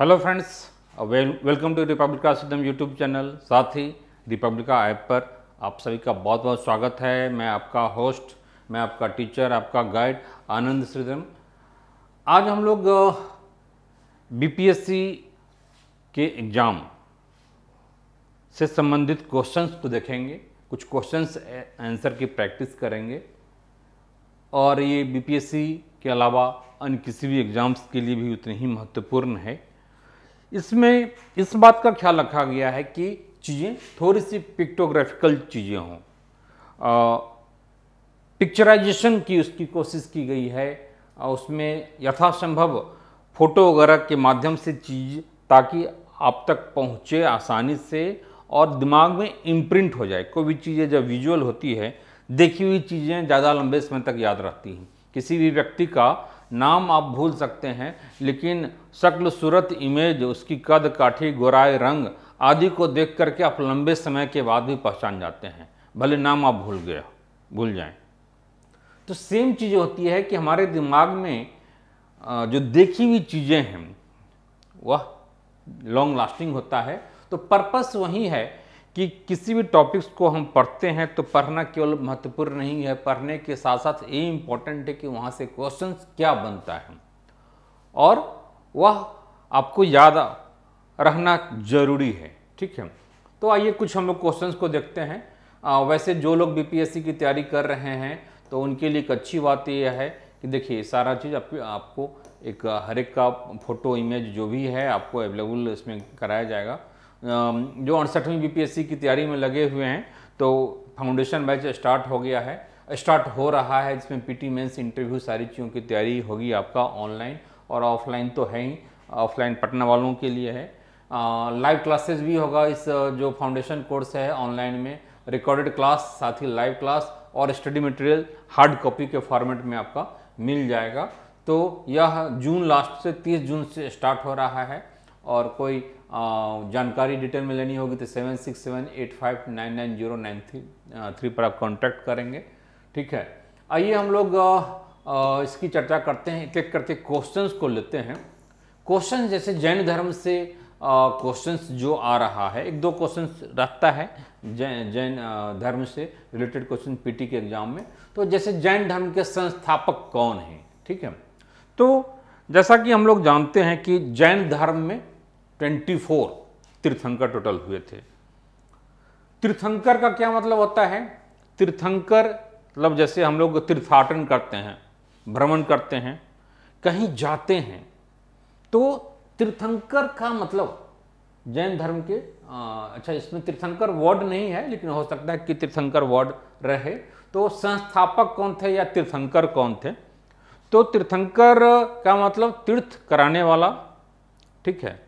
Hello friends welcome to रिपब्लिका सिद्धम YouTube channel साथ ही रिपब्लिका ऐप पर आप सभी का बहुत बहुत स्वागत है मैं आपका होस्ट मैं आपका टीचर आपका गाइड आनंद सिद्धम आज हम लोग बीपीएससी के एग्ज़ाम से संबंधित क्वेश्चंस को देखेंगे कुछ क्वेश्चंस आंसर की प्रैक्टिस करेंगे और ये बीपीएससी के अलावा अन्य किसी भी एग्ज़ाम्स के लिए भी उतने ही महत्वपूर्ण है इसमें इस बात का ख्याल रखा गया है कि चीज़ें थोड़ी सी पिक्टोग्राफिकल चीज़ें हों पिक्चराइजेशन की उसकी कोशिश की गई है उसमें यथासंभव फ़ोटो वगैरह के माध्यम से चीज़ ताकि आप तक पहुँचे आसानी से और दिमाग में इम्प्रिंट हो जाए कोई भी चीज़ें जब विजुअल होती है देखी हुई चीज़ें ज़्यादा लंबे समय तक याद रहती हैं किसी भी व्यक्ति का नाम आप भूल सकते हैं लेकिन शक्ल सूरत इमेज उसकी कद काठी गोराए रंग आदि को देख करके आप लंबे समय के बाद भी पहचान जाते हैं भले नाम आप भूल गए भूल जाएं तो सेम चीज़ होती है कि हमारे दिमाग में जो देखी हुई चीज़ें हैं वह लॉन्ग लास्टिंग होता है तो पर्पस वही है कि किसी भी टॉपिक्स को हम पढ़ते हैं तो पढ़ना केवल महत्वपूर्ण नहीं है पढ़ने के साथ साथ ये इम्पोर्टेंट है कि वहाँ से क्वेश्चन क्या बनता है और वह आपको याद रखना जरूरी है ठीक है तो आइए कुछ हम लोग क्वेश्चन को देखते हैं आ, वैसे जो लोग बीपीएससी की तैयारी कर रहे हैं तो उनके लिए एक अच्छी बात यह है कि देखिए सारा चीज़ आप, आपको एक हर एक का फ़ोटो इमेज जो भी है आपको अवेलेबल इसमें कराया जाएगा जो अड़सठवीं बीपीएससी की तैयारी में लगे हुए हैं तो फाउंडेशन बैच स्टार्ट हो गया है स्टार्ट हो रहा है जिसमें पीटी मेंस इंटरव्यू सारी चीज़ों की तैयारी होगी आपका ऑनलाइन और ऑफलाइन तो है ही ऑफलाइन पटना वालों के लिए है लाइव क्लासेस भी होगा इस जो फाउंडेशन कोर्स है ऑनलाइन में रिकॉर्डेड क्लास साथ ही लाइव क्लास और स्टडी मटेरियल हार्ड कॉपी के फॉर्मेट में आपका मिल जाएगा तो यह जून लास्ट से 30 जून से स्टार्ट हो रहा है और कोई जानकारी डिटेल में लेनी होगी तो seven six seven eight five nine nine zero nine three three पर आप कॉन्टैक्ट करेंगे ठीक है आइए हम लोग इसकी चर्चा करते हैं एक एक करके क्वेश्चंस को लेते हैं क्वेश्चन जैसे जैन धर्म से क्वेश्चंस जो आ रहा है एक दो क्वेश्चंस रखता है जैन जैन धर्म से रिलेटेड क्वेश्चन पीटी के एग्जाम में तो जैसे जैन धर्म के संस्थापक कौन हैं ठीक है तो जैसा कि हम लोग जानते हैं कि जैन धर्म में ट्वेंटी फोर तीर्थंकर टोटल हुए थे तीर्थंकर का क्या मतलब होता है तीर्थंकर मतलब जैसे हम लोग तीर्थाटन करते हैं भ्रमण करते हैं कहीं जाते हैं तो तीर्थंकर का मतलब जैन धर्म के आ, अच्छा इसमें तीर्थंकर वर्ड नहीं है लेकिन हो सकता है कि तीर्थंकर वर्ड रहे तो संस्थापक कौन थे या तीर्थंकर कौन थे तो तीर्थंकर का मतलब तीर्थ कराने वाला ठीक है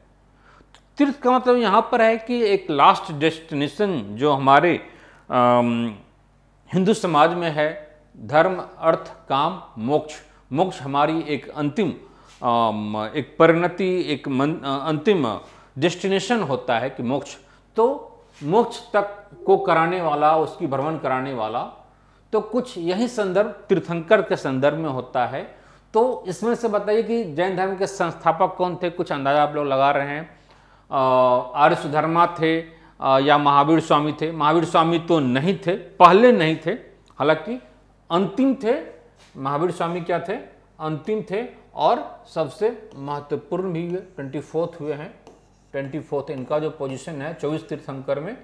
तीर्थ का मतलब यहाँ पर है कि एक लास्ट डेस्टिनेशन जो हमारे हिंदू समाज में है धर्म अर्थ काम मोक्ष मोक्ष हमारी एक अंतिम एक परिणति एक मन, अंतिम डेस्टिनेशन होता है कि मोक्ष तो मोक्ष तक को कराने वाला उसकी भ्रमण कराने वाला तो कुछ यही संदर्भ तीर्थंकर के संदर्भ में होता है तो इसमें से बताइए कि जैन धर्म के संस्थापक कौन थे कुछ अंदाजा आप लोग लगा रहे हैं आर्य सुधर्मा थे या महावीर स्वामी थे महावीर स्वामी तो नहीं थे पहले नहीं थे हालांकि अंतिम थे महावीर स्वामी क्या थे अंतिम थे और सबसे महत्वपूर्ण भी ट्वेंटी फोर्थ हुए हैं ट्वेंटी फोर्थ इनका जो पोजीशन है चौबीस तीर्थंकर में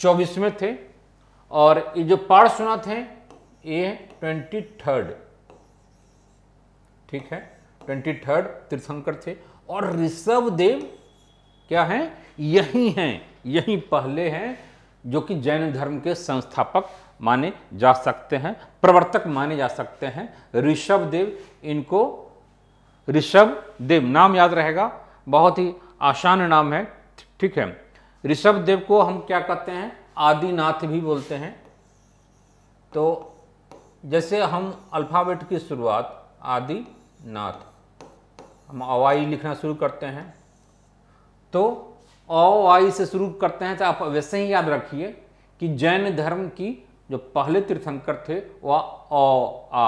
चौबीसवें थे और ये जो पार्श्वनाथ हैं ये ट्वेंटी थर्ड ठीक है ट्वेंटी थर्ड तीर्थंकर थे और ऋषभ देव क्या हैं यही हैं यही पहले हैं जो कि जैन धर्म के संस्थापक माने जा सकते हैं प्रवर्तक माने जा सकते हैं ऋषभ देव इनको ऋषभ देव नाम याद रहेगा बहुत ही आसान नाम है ठीक है ऋषभ देव को हम क्या कहते हैं आदिनाथ भी बोलते हैं तो जैसे हम अल्फ़ाबेट की शुरुआत आदिनाथ हम अवाई लिखना शुरू करते हैं तो ओ आई से शुरू करते हैं तो आप वैसे ही याद रखिए कि जैन धर्म की जो पहले तीर्थंकर थे वह ओ आ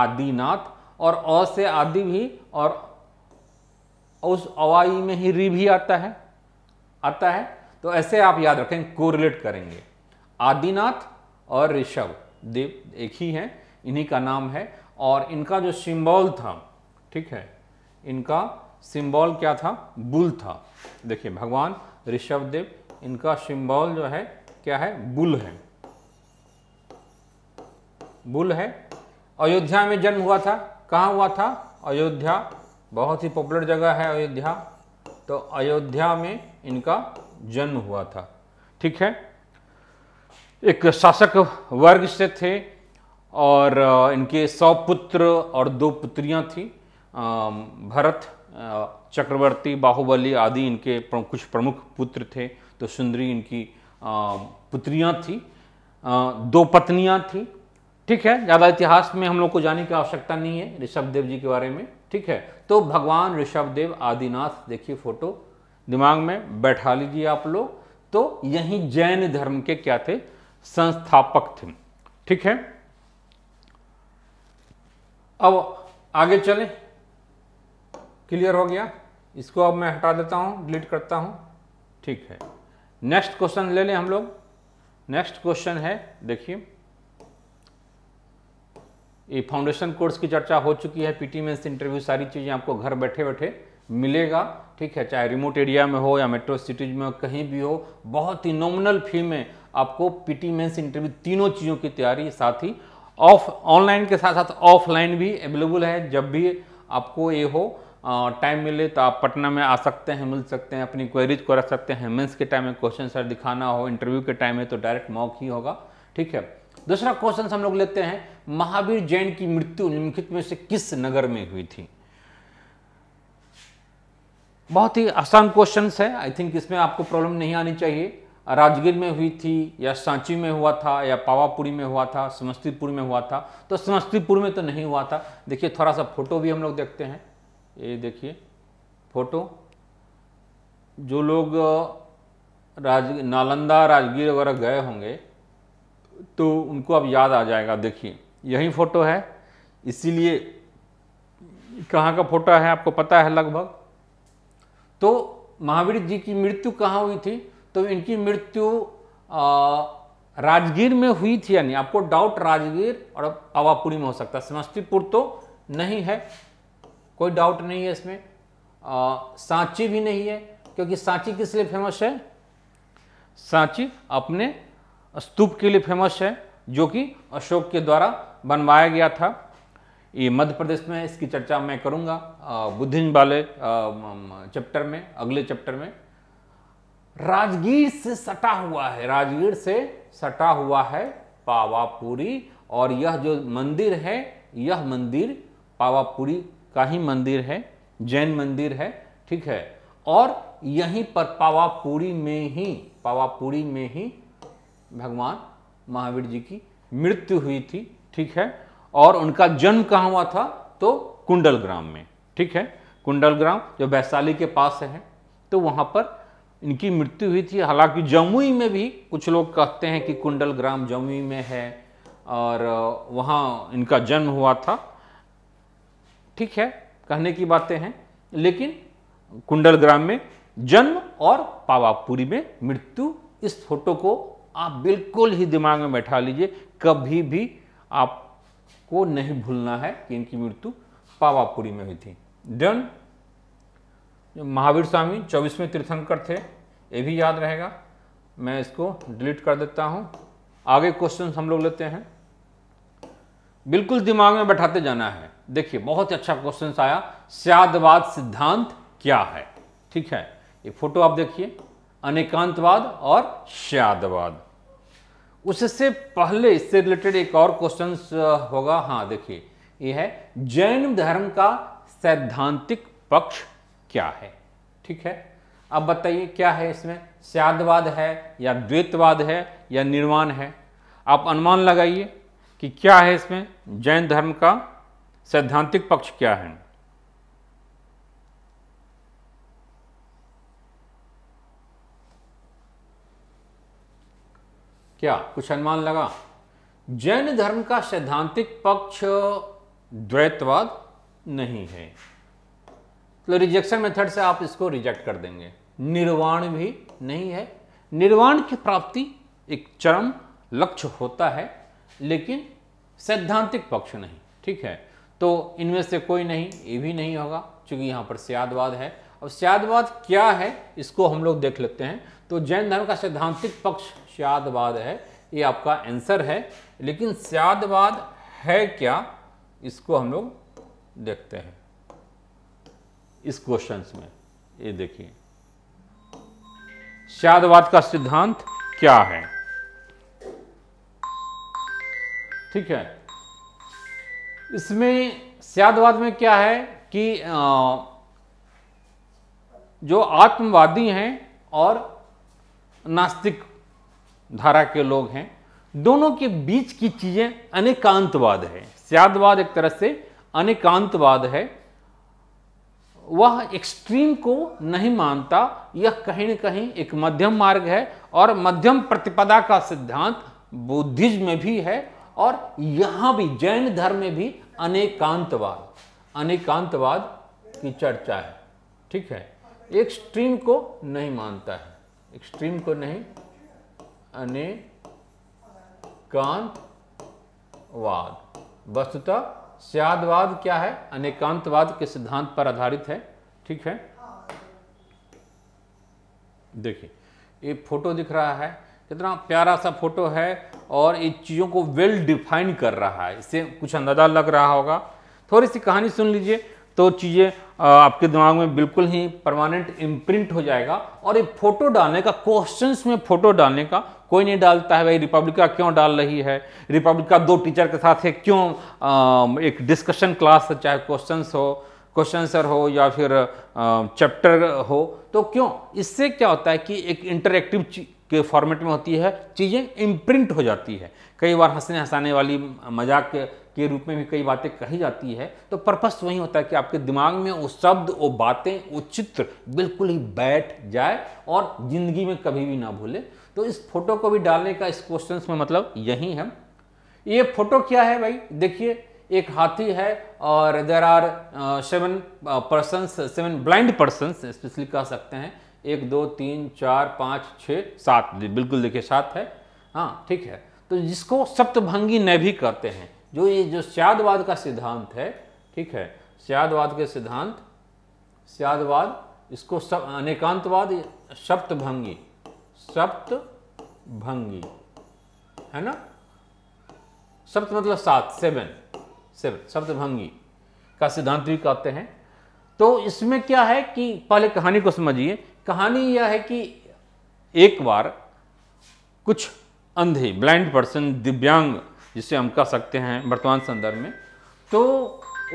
आदिनाथ और अ से आदि भी और उस अवाई में ही री भी आता है आता है तो ऐसे आप याद रखें कोरिलेट करेंगे आदिनाथ और ऋषभ देव एक ही हैं इन्हीं का नाम है और इनका जो सिंबल था ठीक है इनका सिंबल क्या था बुल था देखिए भगवान ऋषभदेव इनका सिंबल जो है क्या है बुल है बुल है अयोध्या में जन्म हुआ था कहाँ हुआ था अयोध्या बहुत ही पॉपुलर जगह है अयोध्या तो अयोध्या में इनका जन्म हुआ था ठीक है एक शासक वर्ग से थे और इनके सौ पुत्र और दो पुत्रियां थी भरत चक्रवर्ती बाहुबली आदि इनके कुछ प्रमुख पुत्र थे तो सुंदरी इनकी पुत्रियां थी दो पत्नियां थी ठीक है ज़्यादा इतिहास में हम लोग को जाने की आवश्यकता नहीं है ऋषभ देव जी के बारे में ठीक है तो भगवान ऋषभ देव आदिनाथ देखिए फोटो दिमाग में बैठा लीजिए आप लोग तो यही जैन धर्म के क्या थे संस्थापक थे ठीक है अब आगे चलें क्लियर हो गया इसको अब मैं हटा देता हूँ डिलीट करता हूँ ठीक है नेक्स्ट क्वेश्चन ले लें हम लोग नेक्स्ट क्वेश्चन है देखिए ये फाउंडेशन कोर्स की चर्चा हो चुकी है पीटी मेंस इंटरव्यू सारी चीज़ें आपको घर बैठे बैठे मिलेगा ठीक है चाहे रिमोट एरिया में हो या मेट्रो सिटीज में हो कहीं भी हो बहुत ही नॉमिनल फी में आपको पीटी मेंस इंटरव्यू तीनों चीज़ों की तैयारी साथ ही ऑफ ऑनलाइन के साथ साथ ऑफलाइन भी अवेलेबल है जब भी आपको ये हो टाइम मिले तो आप पटना में आ सकते हैं मिल सकते हैं अपनी क्वेरीज को रख सकते हैं मेंस के टाइम में क्वेश्चन सर दिखाना हो इंटरव्यू के टाइम में तो डायरेक्ट मॉक ही होगा ठीक है दूसरा क्वेश्चन हम लोग लेते हैं महावीर जैन की मृत्यु निम्नलिखित में से किस नगर में हुई थी बहुत ही आसान क्वेश्चन है आई थिंक इसमें आपको प्रॉब्लम नहीं आनी चाहिए राजगीर में हुई थी या सांची में हुआ था या पावापुरी में हुआ था समस्तीपुर में हुआ था तो समस्तीपुर में तो नहीं हुआ था देखिए थोड़ा सा फोटो भी हम लोग देखते हैं ये देखिए फ़ोटो जो लोग राज नालंदा राजगीर वगैरह गए होंगे तो उनको अब याद आ जाएगा देखिए यही फ़ोटो है इसीलिए कहाँ का फ़ोटो है आपको पता है लगभग तो महावीर जी की मृत्यु कहाँ हुई थी तो इनकी मृत्यु राजगीर में हुई थी यानी आपको डाउट राजगीर और आवापुरी में हो सकता है समस्तीपुर तो नहीं है कोई डाउट नहीं है इसमें आ, सांची भी नहीं है क्योंकि सांची किस लिए फेमस है सांची अपने स्तूप के लिए फेमस है जो कि अशोक के द्वारा बनवाया गया था ये मध्य प्रदेश में इसकी चर्चा मैं करूंगा बुद्धिज्म वाले चैप्टर में अगले चैप्टर में राजगीर से सटा हुआ है राजगीर से सटा हुआ है पावापुरी और यह जो मंदिर है यह मंदिर पावापुरी का ही मंदिर है जैन मंदिर है ठीक है और यहीं पर पावापुरी में ही पावापुरी में ही भगवान महावीर जी की मृत्यु हुई थी ठीक है और उनका जन्म कहाँ हुआ था तो कुंडल ग्राम में ठीक है कुंडल ग्राम जो वैशाली के पास है तो वहाँ पर इनकी मृत्यु हुई थी हालांकि जमुई में भी कुछ लोग कहते हैं कि कुंडल ग्राम जमुई में है और वहाँ इनका जन्म हुआ था ठीक है कहने की बातें हैं लेकिन कुंडल ग्राम में जन्म और पावापुरी में मृत्यु इस फोटो को आप बिल्कुल ही दिमाग में बैठा लीजिए कभी भी आपको नहीं भूलना है कि इनकी मृत्यु पावापुरी में हुई थी डन महावीर स्वामी चौबीसवें तीर्थंकर थे ये भी याद रहेगा मैं इसको डिलीट कर देता हूँ आगे क्वेश्चन हम लोग लेते हैं बिल्कुल दिमाग में बैठाते जाना है देखिए बहुत अच्छा क्वेश्चन आया स्यादवाद सिद्धांत क्या है ठीक है ये फोटो आप देखिए अनेकांतवाद और स्यादवाद उससे पहले इससे रिलेटेड एक और क्वेश्चन होगा हाँ देखिए ये है जैन धर्म का सैद्धांतिक पक्ष क्या है ठीक है अब बताइए क्या है इसमें स्यादवाद है या द्वैतवाद है या निर्वाण है आप अनुमान लगाइए कि क्या है इसमें जैन धर्म का सैद्धांतिक पक्ष क्या है क्या कुछ अनुमान लगा जैन धर्म का सैद्धांतिक पक्ष द्वैतवाद नहीं है तो रिजेक्शन मेथड से आप इसको रिजेक्ट कर देंगे निर्वाण भी नहीं है निर्वाण की प्राप्ति एक चरम लक्ष्य होता है लेकिन सैद्धांतिक पक्ष नहीं ठीक है तो इनमें से कोई नहीं ये भी नहीं होगा क्योंकि यहाँ पर सियादवाद है अब सियादवाद क्या है इसको हम लोग देख लेते हैं तो जैन धर्म का सैद्धांतिक पक्ष सियादवाद है ये आपका आंसर है लेकिन सियादवाद है क्या इसको हम लोग देखते हैं इस क्वेश्चन में ये देखिए सियादवाद का सिद्धांत क्या है ठीक है इसमें स्यादवाद में क्या है कि जो आत्मवादी हैं और नास्तिक धारा के लोग हैं दोनों के बीच की चीज़ें अनेकांतवाद है स्यादवाद एक तरह से अनेकांतवाद है वह एक्सट्रीम को नहीं मानता यह कहीं न कहीं एक मध्यम मार्ग है और मध्यम प्रतिपदा का सिद्धांत बुद्धिज्म में भी है और यहां भी जैन धर्म में भी अनेकांतवाद अनेकांतवाद की चर्चा है ठीक है एक्सट्रीम को नहीं मानता है एक्सट्रीम को नहीं अनेकांतवाद वस्तुतः स्यादवाद क्या है अनेकांतवाद के सिद्धांत पर आधारित है ठीक है देखिए ये फोटो दिख रहा है कितना प्यारा सा फोटो है और इन चीज़ों को वेल डिफाइन कर रहा है इससे कुछ अंदाज़ा लग रहा होगा थोड़ी सी कहानी सुन लीजिए तो चीज़ें आपके दिमाग में बिल्कुल ही परमानेंट इम्प्रिंट हो जाएगा और ये फोटो डालने का क्वेश्चन में फोटो डालने का कोई नहीं डालता है भाई रिपब्लिका क्यों डाल रही है रिपब्लिका दो टीचर के साथ है क्यों आ, एक डिस्कशन क्लास चाहे क्वेश्चन हो क्वेश्चन सर हो या फिर चैप्टर हो तो क्यों इससे क्या होता है कि एक इंटरेक्टिव के फॉर्मेट में होती है चीज़ें इम्प्रिंट हो जाती है कई बार हंसने हंसाने वाली मजाक के रूप में भी कई बातें कही जाती है तो पर्पस वही होता है कि आपके दिमाग में वो शब्द वो बातें वो चित्र बिल्कुल ही बैठ जाए और ज़िंदगी में कभी भी ना भूले तो इस फोटो को भी डालने का इस क्वेश्चन में मतलब यही है ये फोटो क्या है भाई देखिए एक हाथी है और there are seven person seven blind person specially कह सकते हैं एक दो तीन चार पाँच छः सात बिल्कुल देखिए सात है हाँ ठीक है तो जिसको सप्तभंगी नय भी कहते हैं जो ये जो स्यादवाद का सिद्धांत है ठीक है स्यादवाद के सिद्धांत स्यादवाद इसको सब अनेकांतवाद सप्तभंगी सप्तभंगी है ना सप्त मतलब सात सेवन सेवन सप्तभंगी का सिद्धांत भी कहते हैं तो इसमें क्या है कि पहले कहानी को समझिए कहानी यह है कि एक बार कुछ अंधे ब्लाइंड पर्सन दिव्यांग जिसे हम कह सकते हैं वर्तमान संदर्भ में तो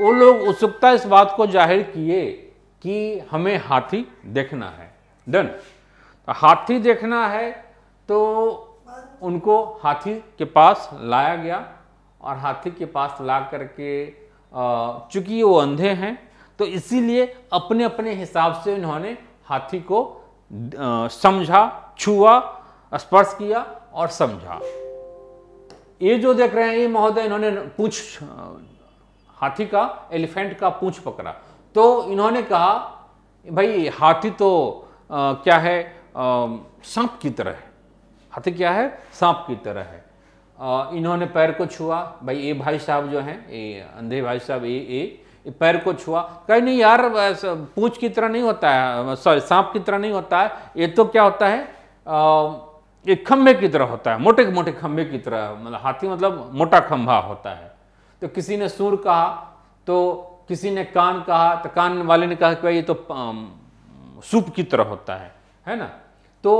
वो लोग उत्सुकता इस बात को जाहिर किए कि हमें हाथी देखना है डन तो हाथी देखना है तो उनको हाथी के पास लाया गया और हाथी के पास ला करके चूंकि वो अंधे हैं तो इसीलिए अपने अपने हिसाब से उन्होंने हाथी को समझा छुआ स्पर्श किया और समझा ये जो देख रहे हैं ये महोदय इन्होंने पूछ हाथी का एलिफेंट का पूछ पकड़ा तो इन्होंने कहा भाई हाथी तो आ, क्या है सांप की तरह है हाथी क्या है सांप की तरह है आ, इन्होंने पैर को छुआ भाई ए भाई साहब जो हैं ये अंधे भाई साहब ए ए पैर को छुआ कहीं नहीं यार पूछ की तरह नहीं होता है सॉरी सांप की तरह नहीं होता है ये तो क्या होता है एक खम्भे की तरह होता है मोटे मोटे खम्भे की तरह मतलब हाथी मतलब मोटा खम्भा होता है तो किसी ने सूर कहा तो किसी ने कान कहा तो कान वाले ने कहा कि भाई ये तो सूप की तरह होता है है ना तो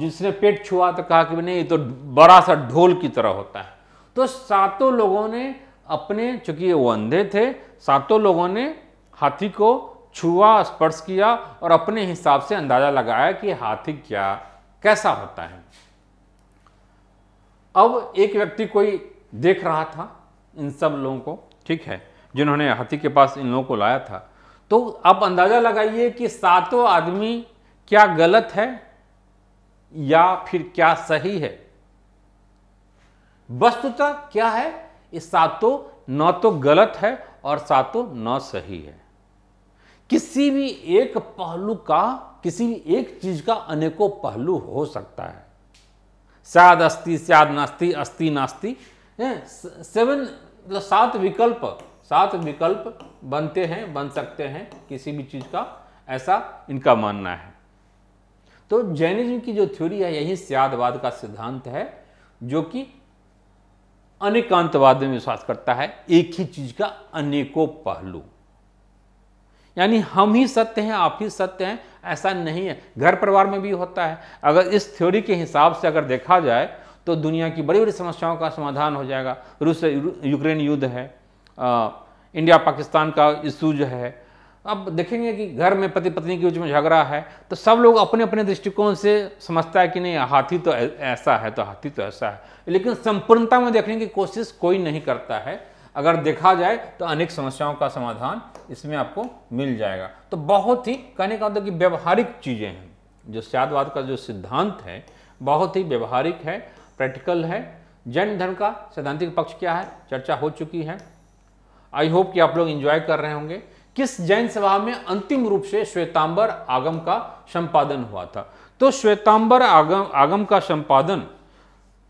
जिसने पेट छुआ तो कहा कि नहीं ये तो बड़ा सा ढोल की तरह होता है तो सातों लोगों ने अपने चूंकि वो अंधे थे सातों लोगों ने हाथी को छुआ स्पर्श किया और अपने हिसाब से अंदाजा लगाया कि हाथी क्या कैसा होता है अब एक व्यक्ति कोई देख रहा था इन सब लोगों को ठीक है जिन्होंने हाथी के पास इन लोगों को लाया था तो अब अंदाजा लगाइए कि सातों आदमी क्या गलत है या फिर क्या सही है वस्तुतः क्या है ये सातों न तो गलत है और सातों न सही है किसी भी एक पहलू का किसी भी एक चीज का अनेकों पहलू हो सकता है शायद अस्ति शायद नास्ति अस्ति नास्ति सेवन मतलब सात विकल्प सात विकल्प बनते हैं बन सकते हैं किसी भी चीज का ऐसा इनका मानना है तो जैनिज्म की जो थ्योरी है यही स्यादवाद का सिद्धांत है जो कि अनेकांतवाद में विश्वास करता है एक ही चीज का अनेकों पहलू यानी हम ही सत्य हैं आप ही सत्य हैं ऐसा नहीं है घर परिवार में भी होता है अगर इस थ्योरी के हिसाब से अगर देखा जाए तो दुनिया की बड़ी बड़ी समस्याओं का समाधान हो जाएगा रूस यूक्रेन युद्ध है आ, इंडिया पाकिस्तान का इशू जो है अब देखेंगे कि घर में पति पत्नी के बीच में झगड़ा है तो सब लोग अपने अपने दृष्टिकोण से समझता है कि नहीं हाथी तो ऐसा है तो हाथी तो ऐसा है लेकिन संपूर्णता में देखने की कोशिश कोई नहीं करता है अगर देखा जाए तो अनेक समस्याओं का समाधान इसमें आपको मिल जाएगा तो बहुत ही कहने का मतलब कि व्यवहारिक चीज़ें हैं जो सियादवाद का जो सिद्धांत है बहुत ही व्यवहारिक है प्रैक्टिकल है जैन धर्म का सैद्धांतिक पक्ष क्या है चर्चा हो चुकी है आई होप कि आप लोग इन्जॉय कर रहे होंगे किस जैन सभा में अंतिम रूप से श्वेतांबर आगम का संपादन हुआ था तो श्वेतांबर आगम आगम का संपादन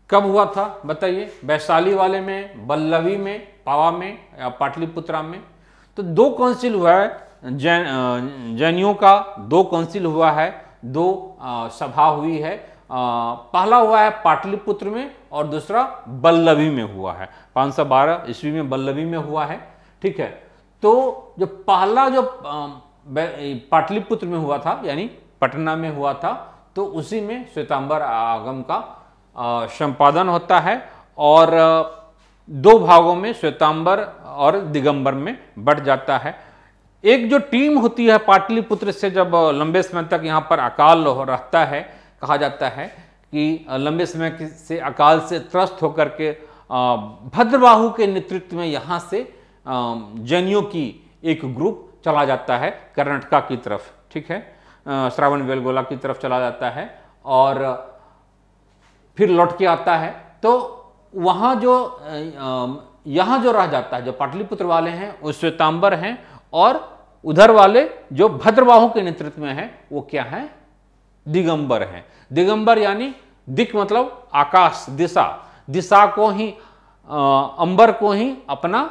कब हुआ था बताइए वैशाली वाले में बल्लवी में पावा में या पाटलिपुत्रा में तो दो काउंसिल हुआ है जैन जैनियों का दो काउंसिल हुआ है दो सभा हुई है पहला हुआ है पाटलिपुत्र में और दूसरा बल्लवी में हुआ है 512 ईस्वी में बल्लवी में हुआ है ठीक है तो जो पहला जो पाटलिपुत्र में हुआ था यानी पटना में हुआ था तो उसी में श्वेतांबर आगम का संपादन होता है और दो भागों में श्वेतांबर और दिगंबर में बट जाता है एक जो टीम होती है पाटलिपुत्र से जब लंबे समय तक यहाँ पर अकाल रहता है कहा जाता है कि लंबे समय से अकाल से त्रस्त होकर के भद्रबाहु के नेतृत्व में यहाँ से जैनियों की एक ग्रुप चला जाता है कर्नाटका की तरफ ठीक है श्रावण बेलगोला की तरफ चला जाता है और फिर लौट के आता है तो वहाँ जो यहाँ जो रह जाता है जो पाटलिपुत्र वाले हैं वो श्वेतांबर हैं और उधर वाले जो भद्रवाहों के नेतृत्व में हैं वो क्या हैं दिगंबर हैं दिगंबर यानी दिक मतलब आकाश दिशा दिशा को ही आ, अंबर को ही अपना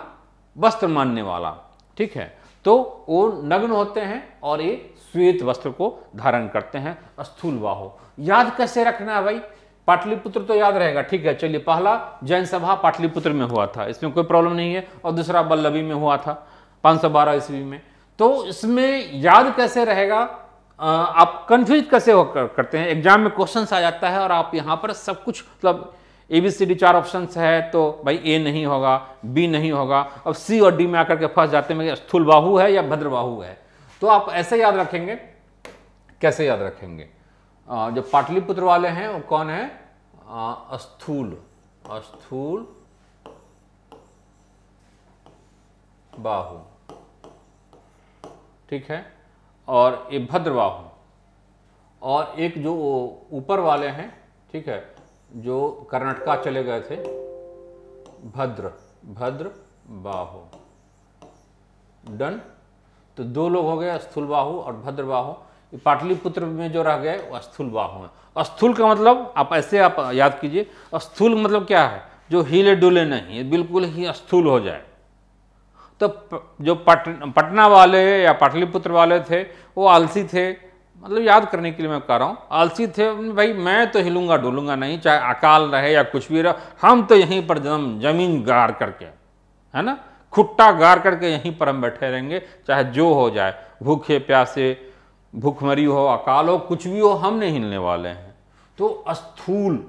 वस्त्र मानने वाला ठीक है तो वो नग्न होते हैं और ये श्वेत वस्त्र को धारण करते हैं स्थूल बाहु याद कैसे रखना है भाई पाटलिपुत्र तो याद रहेगा ठीक है चलिए पहला जैन सभा पाटलिपुत्र में हुआ था इसमें कोई प्रॉब्लम नहीं है और दूसरा बल्लभी में हुआ था पांच सौ बारह ईस्वी में तो इसमें याद कैसे रहेगा आप कंफ्यूज कैसे करते हैं एग्जाम में क्वेश्चन आ जाता है और आप यहाँ पर सब कुछ मतलब ए बी सी डी चार ऑप्शन है तो भाई ए नहीं होगा बी नहीं होगा अब सी और डी में आकर के फंस जाते हैं स्थूल बाहु है या भद्र बाहु है तो आप ऐसे याद रखेंगे कैसे याद रखेंगे जो पाटलिपुत्र वाले हैं वो कौन है स्थूल स्थूल बाहु ठीक है और ये भद्र बाहु और एक जो ऊपर वाले हैं ठीक है जो कर्नाटका चले गए थे भद्र भद्र बाहु डन तो दो लोग हो गए स्थूल बाहु और भद्र बाहु पाटलिपुत्र में जो रह गए वो स्थूल बाहु हैं स्थूल का मतलब आप ऐसे आप याद कीजिए स्थूल मतलब क्या है जो हिले डुले नहीं है बिल्कुल ही स्थूल हो जाए तो जो पट पटना वाले या पाटलिपुत्र वाले थे वो आलसी थे मतलब याद करने के लिए मैं कह रहा हूँ आलसी थे भाई मैं तो हिलूंगा डुलूंगा नहीं चाहे अकाल रहे या कुछ भी रहे हम तो यहीं पर जन्म जमीन गार करके है ना खुट्टा गार करके यहीं पर हम बैठे रहेंगे चाहे जो हो जाए भूखे प्यासे भूखमरी हो अकाल हो कुछ भी हो हम नहीं हिलने वाले हैं तो अस्थूल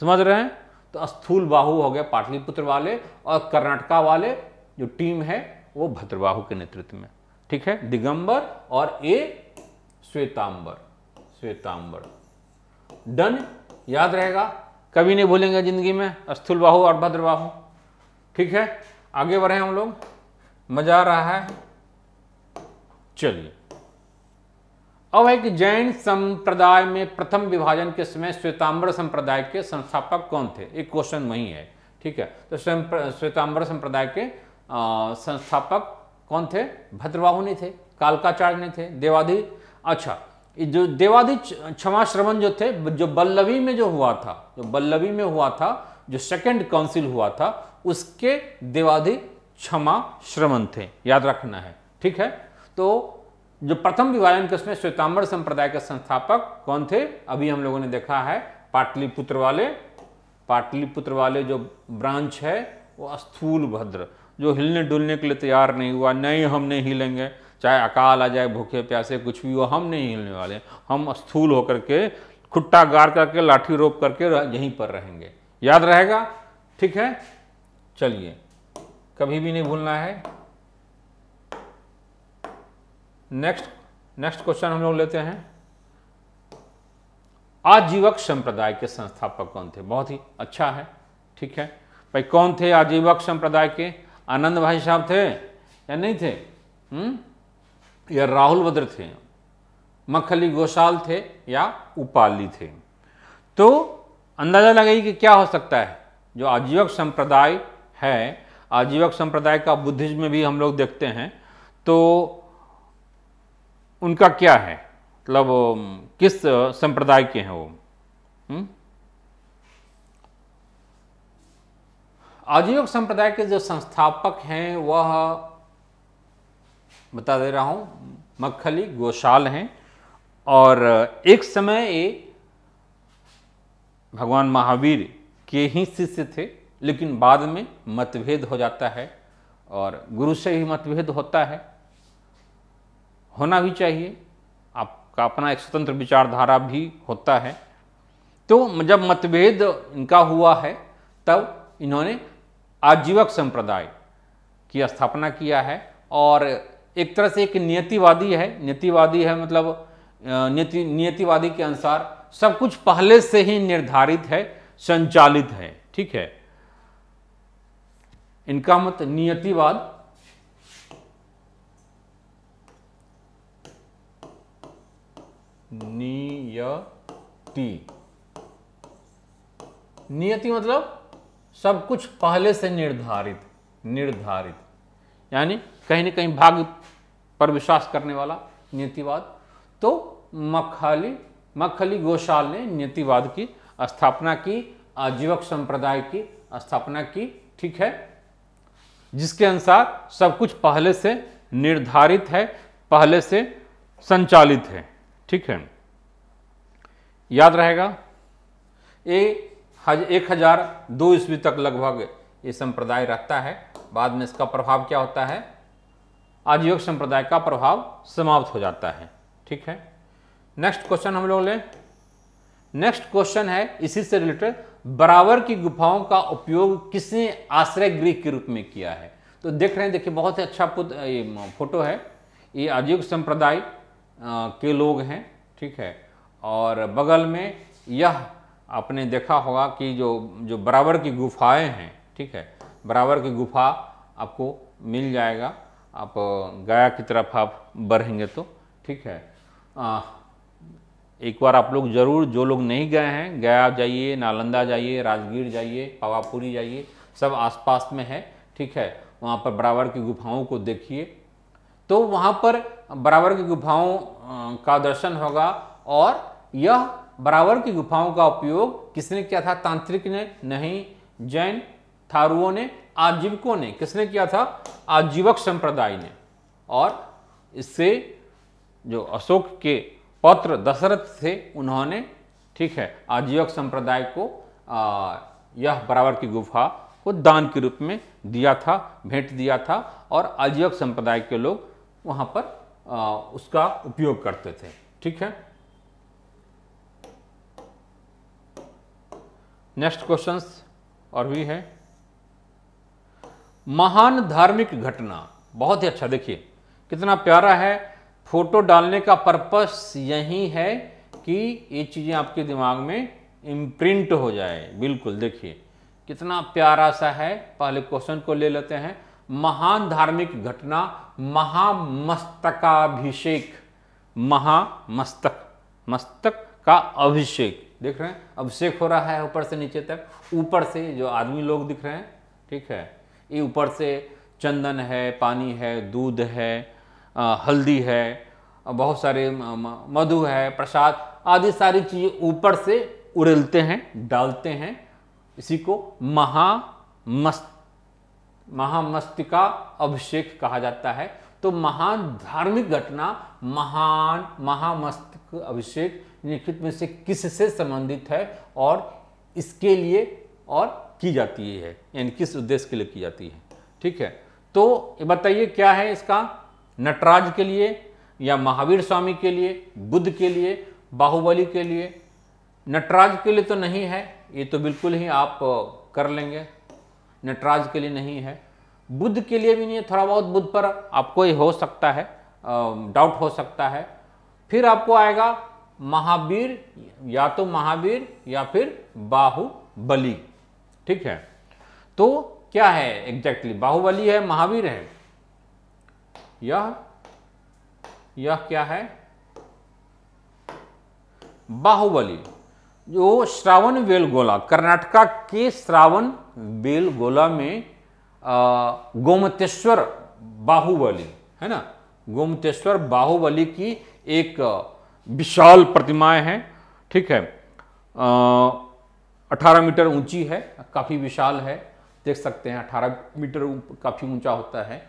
समझ रहे हैं तो अस्थूल बाहु हो गया पाटलिपुत्र वाले और कर्नाटका वाले जो टीम है वो भद्रबाहू के नेतृत्व में ठीक है दिगंबर और ए श्वेतांबर श्वेतांबर डन याद रहेगा कभी नहीं बोलेंगे जिंदगी में स्थूल बाहु और भद्र बाहु ठीक है आगे बढ़े हम लोग मजा आ रहा है चलिए अब है कि जैन संप्रदाय में प्रथम विभाजन के समय श्वेतांबर संप्रदाय के संस्थापक कौन थे एक क्वेश्चन वही है ठीक है तो श्वेतांबर संप्रदाय के संस्थापक कौन थे भद्रवाहु ने थे कालकाचार्य ने थे देवाधि अच्छा जो देवाधि क्षमा श्रवण जो थे जो बल्लवी में जो हुआ था जो बल्लवी में हुआ था जो सेकंड काउंसिल हुआ था उसके देवाधि क्षमा श्रवण थे याद रखना है ठीक है तो जो प्रथम विभाजन कृष्ण में श्वेतांबर संप्रदाय के संस्थापक कौन थे अभी हम लोगों ने देखा है पाटलिपुत्र वाले पाटलिपुत्र वाले जो ब्रांच है वो स्थूल भद्र जो हिलने डुलने के लिए तैयार नहीं हुआ नहीं हम नहीं हिलेंगे चाहे अकाल आ जाए भूखे प्यासे कुछ भी हो हम नहीं हिलने वाले हम स्थूल होकर के खुट्टा गार करके लाठी रोप करके यहीं पर रहेंगे याद रहेगा ठीक है चलिए कभी भी नहीं भूलना है नेक्स्ट नेक्स्ट क्वेश्चन हम लोग लेते हैं आजीवक संप्रदाय के संस्थापक कौन थे बहुत ही अच्छा है ठीक है भाई कौन थे आजीवक संप्रदाय के आनंद भाई साहब थे या नहीं थे हुँ? हम्म? या राहुल भद्र थे मखली गोसाल थे या उपाली थे तो अंदाज़ा लगाइए कि क्या हो सकता है जो आजीवक संप्रदाय है आजीवक संप्रदाय का बुद्धिज्म में भी हम लोग देखते हैं तो उनका क्या है मतलब किस संप्रदाय के हैं वो हुँ? हम्म? आजीवक संप्रदाय के जो संस्थापक हैं वह बता दे रहा हूँ मक्खली गोशाल हैं और एक समय ये भगवान महावीर के ही शिष्य थे लेकिन बाद में मतभेद हो जाता है और गुरु से ही मतभेद होता है होना भी चाहिए आपका अपना एक स्वतंत्र विचारधारा भी होता है तो जब मतभेद इनका हुआ है तब इन्होंने आजीवक संप्रदाय की स्थापना किया है और एक तरह से एक नियतिवादी है नियतिवादी है मतलब नियति नियतिवादी के अनुसार सब कुछ पहले से ही निर्धारित है संचालित है ठीक है इनका मत नियतिवाद नियति नियति मतलब सब कुछ पहले से निर्धारित निर्धारित यानी कहीं ना कहीं भाग पर विश्वास करने वाला नीतिवाद तो मखली मखली गोशाल ने नीतिवाद की स्थापना की आजीवक संप्रदाय की स्थापना की ठीक है जिसके अनुसार सब कुछ पहले से निर्धारित है पहले से संचालित है ठीक है याद रहेगा ये हज एक हजार दो ईस्वी तक लगभग ये संप्रदाय रहता है बाद में इसका प्रभाव क्या होता है योग संप्रदाय का प्रभाव समाप्त हो जाता है ठीक है नेक्स्ट क्वेश्चन हम लोग लें नेक्स्ट क्वेश्चन है इसी से रिलेटेड बराबर की गुफाओं का उपयोग किसने आश्रय गृह के रूप में किया है तो देख रहे हैं देखिए बहुत ही अच्छा ये फोटो है ये आजीव संप्रदाय के लोग हैं ठीक है और बगल में यह आपने देखा होगा कि जो जो बराबर की गुफाएं हैं ठीक है बराबर की गुफा आपको मिल जाएगा आप गया की तरफ आप बढ़ेंगे तो ठीक है आ, एक बार आप लोग ज़रूर जो लोग नहीं गए हैं गया जाइए नालंदा जाइए राजगीर जाइए पावापुरी जाइए सब आसपास में है ठीक है वहाँ पर बराबर की गुफाओं को देखिए तो वहाँ पर बराबर की गुफाओं का दर्शन होगा और यह बराबर की गुफाओं का उपयोग किसने किया था तांत्रिक ने नहीं जैन थारुओं ने आजीविकों ने किसने किया था आजीवक संप्रदाय ने और इससे जो अशोक के पौत्र दशरथ थे उन्होंने ठीक है आजीवक संप्रदाय को आ, यह बराबर की गुफा को दान के रूप में दिया था भेंट दिया था और आजीवक संप्रदाय के लोग वहाँ पर आ, उसका उपयोग करते थे ठीक है नेक्स्ट क्वेश्चन और भी है महान धार्मिक घटना बहुत ही अच्छा देखिए कितना प्यारा है फोटो डालने का पर्पस यही है कि ये चीज़ें आपके दिमाग में इम्प्रिंट हो जाए बिल्कुल देखिए कितना प्यारा सा है पहले क्वेश्चन को ले लेते हैं महान धार्मिक घटना महामस्तकाभिषेक महामस्तक मस्तक का अभिषेक देख रहे हैं अभिषेक हो रहा है ऊपर से नीचे तक ऊपर से जो आदमी लोग दिख रहे हैं ठीक है ये ऊपर से चंदन है पानी है दूध है आ, हल्दी है बहुत सारे मधु है प्रसाद आदि सारी चीज़ें ऊपर से उड़ेलते हैं डालते हैं इसी को महामस्त महामस्तिका अभिषेक कहा जाता है तो महान धार्मिक घटना महान महामस्तक अभिषेक निम्नलिखित में से किससे संबंधित है और इसके लिए और की जाती है यानी किस उद्देश्य के लिए की जाती है ठीक है तो बताइए क्या है इसका नटराज के लिए या महावीर स्वामी के लिए बुद्ध के लिए बाहुबली के लिए नटराज के लिए तो नहीं है ये तो बिल्कुल ही आप कर लेंगे नटराज के लिए नहीं है बुद्ध के लिए भी नहीं है थोड़ा बहुत बुद्ध पर आपको ये हो सकता है डाउट हो सकता है फिर आपको आएगा महावीर या तो महावीर या फिर बाहुबली ठीक है तो क्या है एग्जैक्टली exactly? बाहुबली है महावीर है यह यह क्या है बाहुबली जो श्रावण बेलगोला कर्नाटका के श्रावण बेलगोला में गोमतेश्वर बाहुबली है ना गोमतेश्वर बाहुबली की एक विशाल प्रतिमाएं हैं ठीक है अठारह मीटर ऊंची है काफ़ी विशाल है देख सकते हैं अठारह मीटर काफ़ी ऊंचा होता है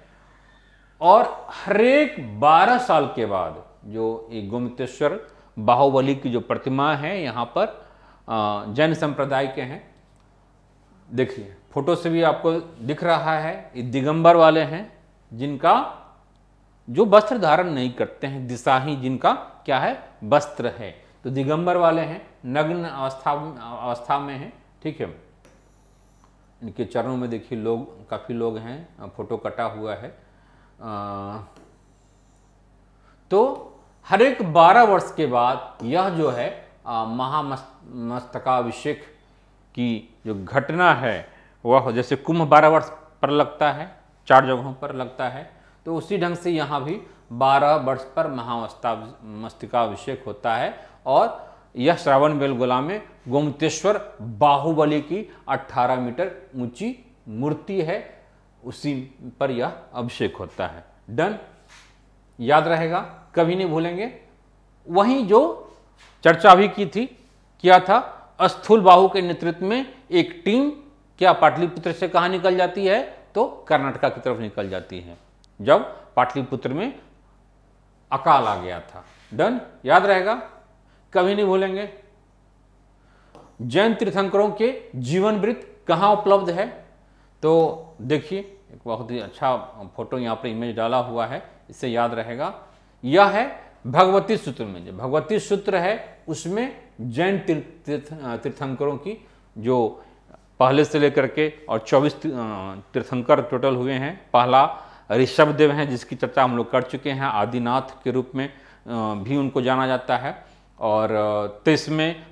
और हरेक बारह साल के बाद जो ये गोमितेश्वर बाहुबली की जो प्रतिमा है यहाँ पर जैन संप्रदाय के हैं देखिए फोटो से भी आपको दिख रहा है ये दिगंबर वाले हैं जिनका जो वस्त्र धारण नहीं करते हैं दिशा ही जिनका क्या है वस्त्र है तो दिगंबर वाले हैं नग्न अवस्था अवस्था में हैं ठीक है इनके चरणों में देखिए लोग काफ़ी लोग हैं फोटो कटा हुआ है आ, तो हर एक बारह वर्ष के बाद यह जो है महामस्तकाभिषेक की जो घटना है वह जैसे कुंभ बारह वर्ष पर लगता है चार जगहों पर लगता है तो उसी ढंग से यहाँ भी 12 वर्ष पर मस्तिकाभिषेक होता है और यह श्रावण बेलगोला में गोमतेश्वर बाहुबली की 18 मीटर ऊंची मूर्ति है उसी पर यह अभिषेक होता है डन याद रहेगा कभी नहीं भूलेंगे वहीं जो चर्चा भी की थी क्या था अस्थूल बाहु के नेतृत्व में एक टीम क्या पाटलिपुत्र से कहाँ निकल जाती है तो कर्नाटका की तरफ निकल जाती है जब पाटलिपुत्र में अकाल आ गया था डन याद रहेगा कभी नहीं भूलेंगे जैन तीर्थंकरों के जीवन वृत्त कहाँ उपलब्ध है तो देखिए एक बहुत ही अच्छा फोटो यहाँ पर इमेज डाला हुआ है इससे याद रहेगा यह है भगवती सूत्र में जो भगवती सूत्र है उसमें जैन तीर्थ तीर्थंकरों की जो पहले से लेकर के और 24 तीर्थंकर टोटल हुए हैं पहला ऋषभदेव हैं जिसकी चर्चा हम लोग कर चुके हैं आदिनाथ के रूप में भी उनको जाना जाता है और तेईस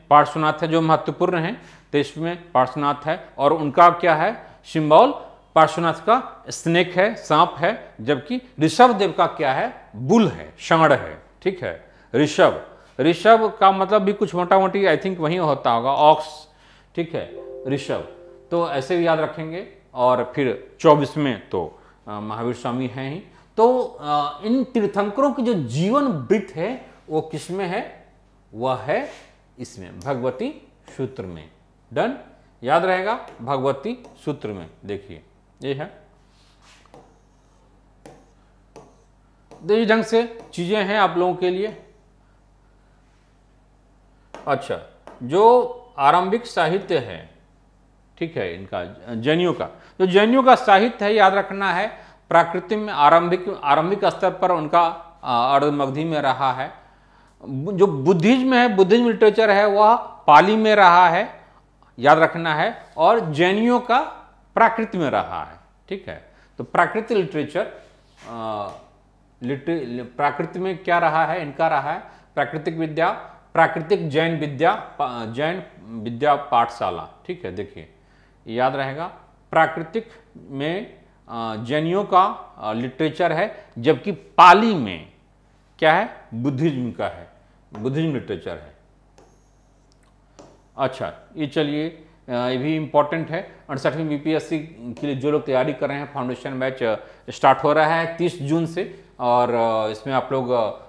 पार्श्वनाथ है जो महत्वपूर्ण हैं तेईस पार्श्वनाथ है और उनका क्या है सिम्बॉल पार्श्वनाथ का स्नेक है सांप है जबकि ऋषभदेव का क्या है बुल है षाण है ठीक है ऋषभ ऋषभ का मतलब भी कुछ मोटा मोटी आई थिंक वहीं होता होगा ऑक्स ठीक है ऋषभ तो ऐसे भी याद रखेंगे और फिर चौबीस में तो महावीर स्वामी हैं ही तो इन तीर्थंकरों की जो जीवन वृत्त है वो किसमें है वह है इसमें भगवती सूत्र में डन याद रहेगा भगवती सूत्र में देखिए ये है तो इस ढंग से चीजें हैं आप लोगों के लिए अच्छा जो आरंभिक साहित्य है ठीक है इनका जैनियों का जो तो जैनियों का साहित्य है याद रखना है प्राकृतिक में आरंभिक आरंभिक स्तर पर उनका अर्धमग्धि में रहा है जो बुद्धिज्म है बुद्धिज्म लिटरेचर है वह पाली में रहा है याद रखना है और जैनियों का प्राकृत में रहा है ठीक है तो प्राकृतिक लिटरेचर लिटरे प्राकृत में क्या रहा है इनका रहा है प्राकृतिक विद्या प्राकृतिक जैन विद्या जैन विद्या पाठशाला ठीक है देखिए याद रहेगा प्राकृतिक में जैनियों का लिटरेचर है जबकि पाली में क्या है बुद्धिज्म का है बुद्धिज्म लिटरेचर है अच्छा ये चलिए ये भी इम्पॉर्टेंट है अड़सठवीं बीपीएससी के लिए जो लोग तैयारी कर रहे हैं फाउंडेशन मैच स्टार्ट हो रहा है 30 जून से और इसमें आप लोग